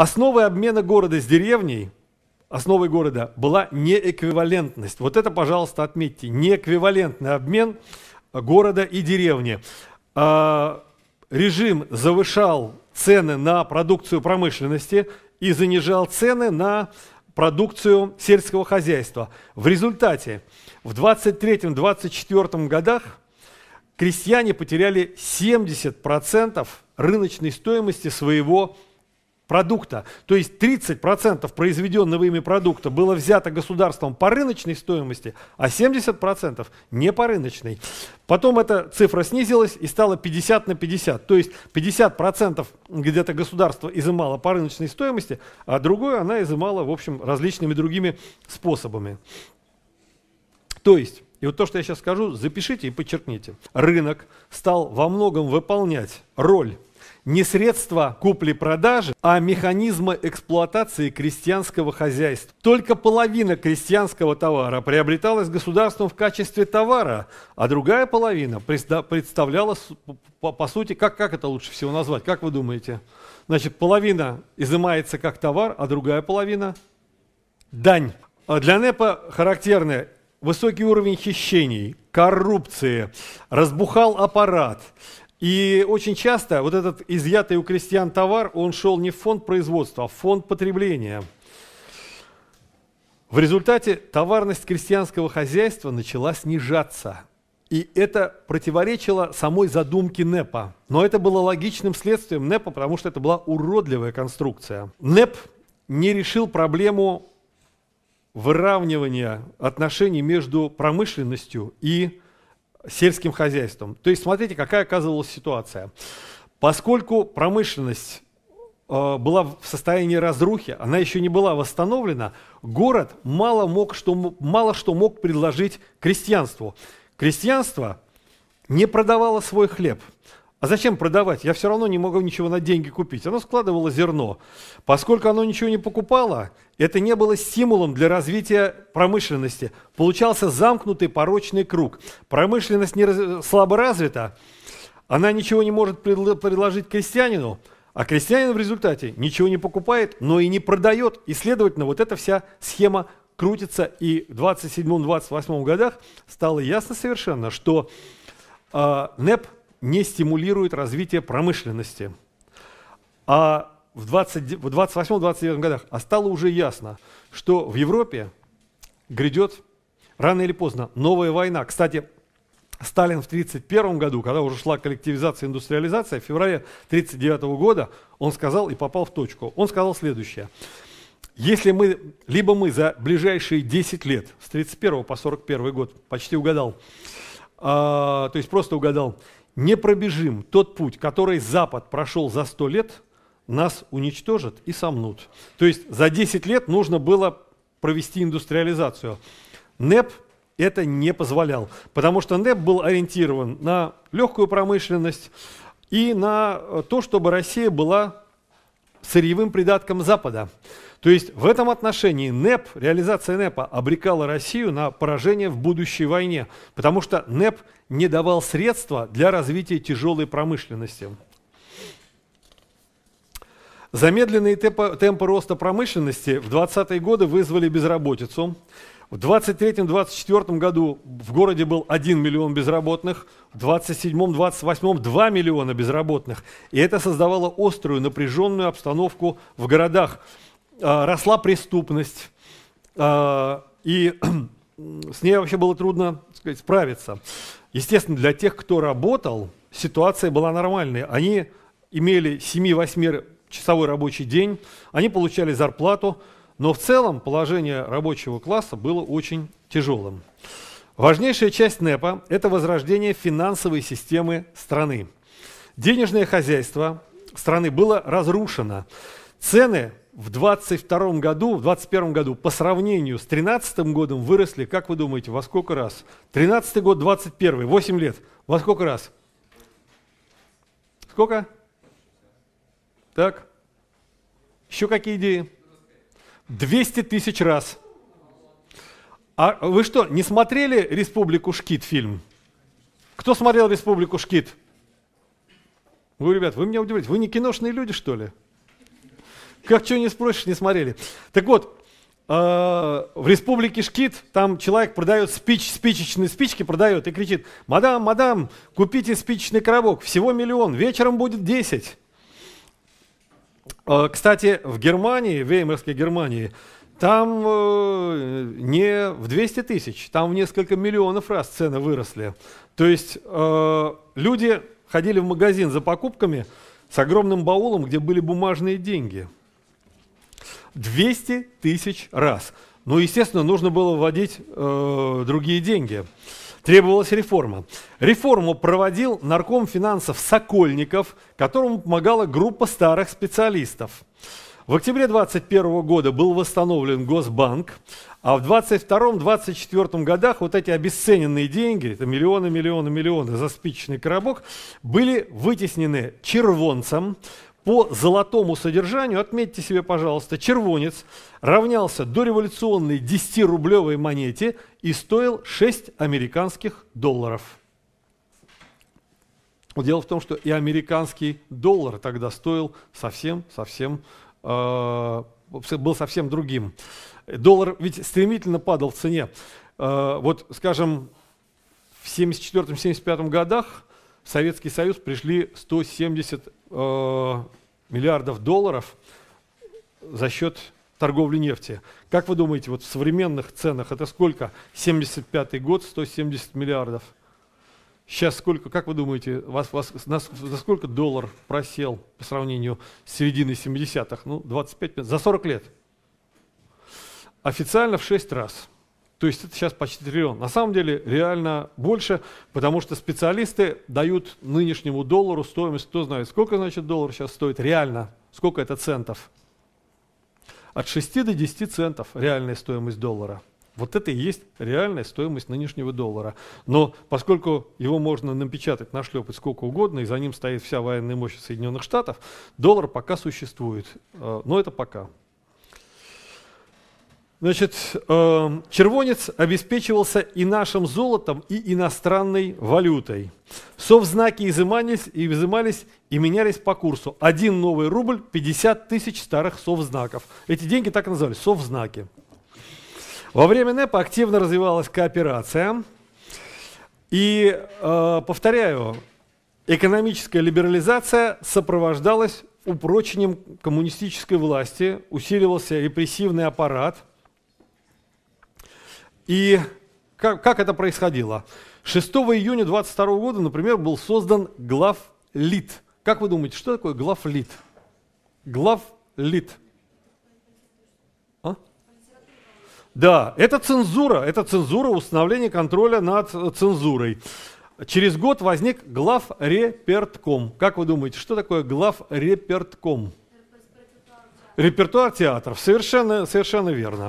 Основой обмена города с деревней, основой города была неэквивалентность. Вот это, пожалуйста, отметьте. Неэквивалентный обмен города и деревни. А, режим завышал цены на продукцию промышленности и занижал цены на продукцию сельского хозяйства. В результате в 23-24 годах крестьяне потеряли 70% рыночной стоимости своего продукта. То есть 30% произведенного ими продукта было взято государством по рыночной стоимости, а 70% не по рыночной. Потом эта цифра снизилась и стала 50 на 50. То есть 50% где-то государство изымало по рыночной стоимости, а другое она изымала, в общем, различными другими способами. То есть, и вот то, что я сейчас скажу, запишите и подчеркните. Рынок стал во многом выполнять роль не средства купли-продажи, а механизма эксплуатации крестьянского хозяйства. Только половина крестьянского товара приобреталась государством в качестве товара, а другая половина представляла, по, сути, как, как это лучше всего назвать, как вы думаете? Значит, половина изымается как товар, а другая половина – дань. А для НЭПа характерная высокий уровень хищений, коррупции, разбухал аппарат. И очень часто вот этот изъятый у крестьян товар, он шел не в фонд производства, а в фонд потребления. В результате товарность крестьянского хозяйства начала снижаться. И это противоречило самой задумке НЭПа. Но это было логичным следствием НЭПа, потому что это была уродливая конструкция. НЭП не решил проблему выравнивания отношений между промышленностью и сельским хозяйством. То есть смотрите, какая оказывалась ситуация. Поскольку промышленность э, была в состоянии разрухи, она еще не была восстановлена, город мало, мог, что, мало что мог предложить крестьянству. Крестьянство не продавало свой хлеб, а зачем продавать? Я все равно не могу ничего на деньги купить. Оно складывало зерно. Поскольку оно ничего не покупало, это не было стимулом для развития промышленности. Получался замкнутый порочный круг. Промышленность не раз... слабо развита, она ничего не может предложить крестьянину, а крестьянин в результате ничего не покупает, но и не продает. И, следовательно, вот эта вся схема крутится. И в 27-28 годах стало ясно совершенно, что э, НЭП – не стимулирует развитие промышленности. А в 28-29 годах а стало уже ясно, что в Европе грядет рано или поздно новая война. Кстати, Сталин в 1931 году, когда уже шла коллективизация и индустриализация, в феврале 1939 года он сказал и попал в точку. Он сказал следующее. Если мы, либо мы за ближайшие 10 лет, с 31 по 41 год, почти угадал, а, то есть просто угадал, не пробежим тот путь, который Запад прошел за сто лет, нас уничтожат и сомнут. То есть за 10 лет нужно было провести индустриализацию. НЭП это не позволял, потому что НЭП был ориентирован на легкую промышленность и на то, чтобы Россия была сырьевым придатком Запада. То есть в этом отношении НЭП, реализация НЭПа обрекала Россию на поражение в будущей войне, потому что НЭП не давал средства для развития тяжелой промышленности. Замедленные темпы, роста промышленности в 20-е годы вызвали безработицу, в 23-24 году в городе был 1 миллион безработных, в 27-28 2 миллиона безработных. И это создавало острую напряженную обстановку в городах. А, росла преступность, а, и с ней вообще было трудно так сказать, справиться. Естественно, для тех, кто работал, ситуация была нормальной. Они имели 7-8 часовой рабочий день, они получали зарплату, но в целом положение рабочего класса было очень тяжелым. Важнейшая часть НЭПа – это возрождение финансовой системы страны. Денежное хозяйство страны было разрушено. Цены в 22 году, в 21 году по сравнению с 13 годом выросли, как вы думаете, во сколько раз? 13 год, 21, 8 лет. Во сколько раз? Сколько? Так. Еще какие идеи? 200 тысяч раз. А вы что, не смотрели «Республику Шкит» фильм? Кто смотрел «Республику Шкит»? Вы, ребят, вы меня удивляете. Вы не киношные люди, что ли? Как чего не спросишь, не смотрели. Так вот, э, в республике Шкит там человек продает спич, спичечные спички продает и кричит, мадам, мадам, купите спичечный коробок, всего миллион, вечером будет 10. А, кстати, в Германии, в Веймарской Германии, там э, не в 200 тысяч, там в несколько миллионов раз цены выросли. То есть э, люди ходили в магазин за покупками с огромным баулом, где были бумажные деньги. 200 тысяч раз. Ну, естественно, нужно было вводить э, другие деньги. Требовалась реформа. Реформу проводил нарком финансов Сокольников, которому помогала группа старых специалистов. В октябре 2021 года был восстановлен Госбанк, а в 2022-2024 годах вот эти обесцененные деньги, это миллионы, миллионы, миллионы за спичечный коробок, были вытеснены червонцем, по золотому содержанию, отметьте себе, пожалуйста, червонец равнялся дореволюционной 10-рублевой монете и стоил 6 американских долларов. Дело в том, что и американский доллар тогда стоил совсем-совсем, э, был совсем другим. Доллар ведь стремительно падал в цене. Э, вот, скажем, в 1974-1975 годах в Советский Союз пришли 170 э, миллиардов долларов за счет торговли нефти. Как вы думаете, вот в современных ценах это сколько? 75 год, 170 миллиардов. Сейчас сколько, как вы думаете, вас, вас, нас, за сколько доллар просел по сравнению с серединой 70-х? Ну, 25, за 40 лет. Официально в 6 раз. То есть это сейчас почти триллион. На самом деле реально больше, потому что специалисты дают нынешнему доллару стоимость, кто знает, сколько значит доллар сейчас стоит реально, сколько это центов. От 6 до 10 центов реальная стоимость доллара. Вот это и есть реальная стоимость нынешнего доллара. Но поскольку его можно напечатать, нашлепать сколько угодно, и за ним стоит вся военная мощь Соединенных Штатов, доллар пока существует. Э, но это пока. Значит, эм, червонец обеспечивался и нашим золотом, и иностранной валютой. Совзнаки изымались, и изымались и менялись по курсу. Один новый рубль, 50 тысяч старых совзнаков. Эти деньги так и назывались, совзнаки. Во время НЭПа активно развивалась кооперация. И, э, повторяю, экономическая либерализация сопровождалась упрочением коммунистической власти, усиливался репрессивный аппарат – и как, как это происходило? 6 июня 22 года, например, был создан главлит. Как вы думаете, что такое главлит? Главлит. А? Да, это цензура, это цензура, установление контроля над цензурой. Через год возник главрепертком. Как вы думаете, что такое главрепертком? Репертуар театров. Совершенно, совершенно верно.